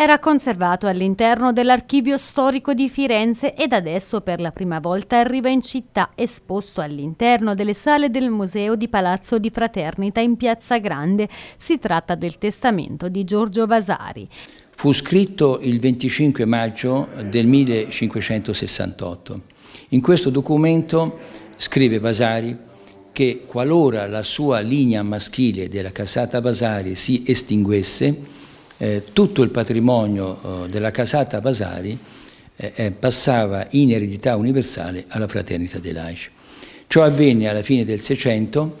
era conservato all'interno dell'archivio storico di Firenze ed adesso per la prima volta arriva in città esposto all'interno delle sale del museo di Palazzo di Fraternita in Piazza Grande. Si tratta del testamento di Giorgio Vasari. Fu scritto il 25 maggio del 1568. In questo documento scrive Vasari che qualora la sua linea maschile della casata Vasari si estinguesse, eh, tutto il patrimonio eh, della casata Vasari eh, eh, passava in eredità universale alla fraternità dei laici. Ciò avvenne alla fine del Seicento,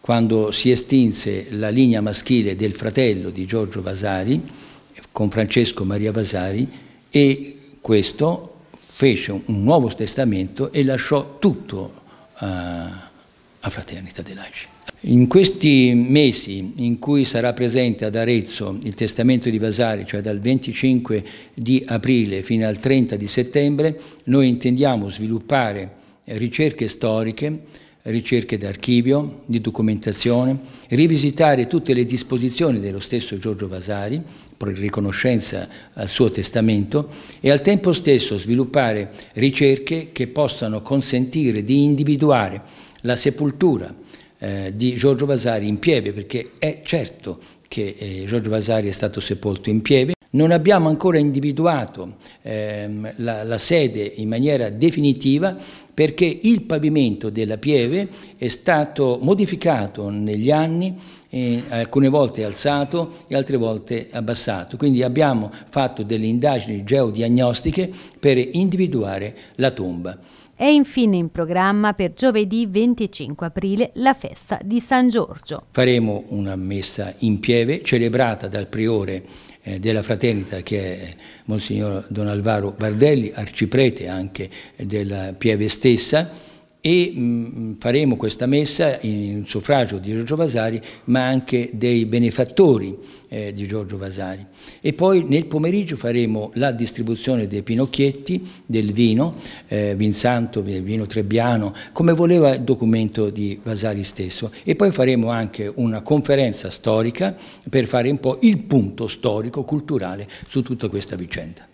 quando si estinse la linea maschile del fratello di Giorgio Vasari, con Francesco Maria Vasari, e questo fece un nuovo testamento e lasciò tutto a, a Fraternità dei Laici. In questi mesi in cui sarà presente ad Arezzo il testamento di Vasari, cioè dal 25 di aprile fino al 30 di settembre, noi intendiamo sviluppare ricerche storiche, ricerche d'archivio, di documentazione, rivisitare tutte le disposizioni dello stesso Giorgio Vasari, per riconoscenza al suo testamento, e al tempo stesso sviluppare ricerche che possano consentire di individuare la sepoltura, eh, di Giorgio Vasari in Pieve, perché è certo che eh, Giorgio Vasari è stato sepolto in Pieve, non abbiamo ancora individuato ehm, la, la, sede in maniera definitiva perché il pavimento della Pieve è stato modificato negli anni, eh, alcune volte alzato e altre volte abbassato. Quindi abbiamo fatto delle indagini geodiagnostiche per individuare la tomba. È infine in programma per giovedì 25 aprile la festa di San Giorgio. Faremo una messa in pieve celebrata dal priore eh, della fraternita che è Monsignor Don Alvaro Bardelli, arciprete anche della Pieve stessa, e mh, mm, mm, faremo questa messa in suffragio di Giorgio Vasari ma anche dei benefattori eh, di Giorgio Vasari e poi nel pomeriggio faremo la distribuzione dei pinocchietti del vino, eh, Vinsanto, eh, vino Trebbiano, come voleva il documento di Vasari stesso e poi faremo anche una conferenza storica per fare un po' il punto storico, culturale su tutta questa vicenda.